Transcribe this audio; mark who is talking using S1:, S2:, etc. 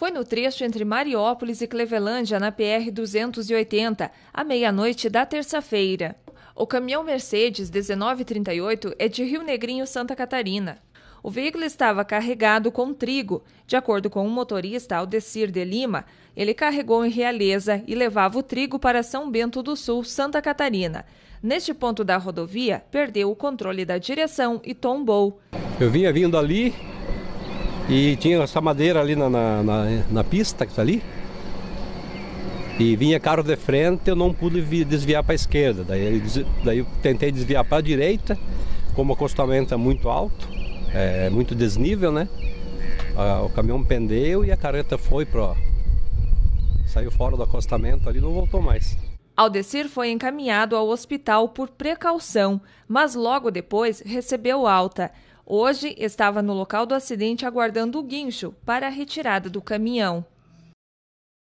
S1: Foi no trecho entre Mariópolis e Clevelândia, na PR-280, à meia-noite da terça-feira. O caminhão Mercedes 1938 é de Rio Negrinho, Santa Catarina. O veículo estava carregado com trigo. De acordo com o motorista Aldecir de Lima, ele carregou em Realeza e levava o trigo para São Bento do Sul, Santa Catarina. Neste ponto da rodovia, perdeu o controle da direção e tombou.
S2: Eu vinha vindo ali e tinha essa madeira ali na, na, na, na pista que está ali. E vinha carro de frente, eu não pude desviar para a esquerda. Daí, daí eu tentei desviar para a direita, como o acostamento é muito alto, é, é muito desnível, né? o caminhão pendeu e a carreta foi pro saiu fora do acostamento ali não voltou mais.
S1: Aldecir foi encaminhado ao hospital por precaução, mas logo depois recebeu alta. Hoje estava no local do acidente aguardando o guincho para a retirada do caminhão.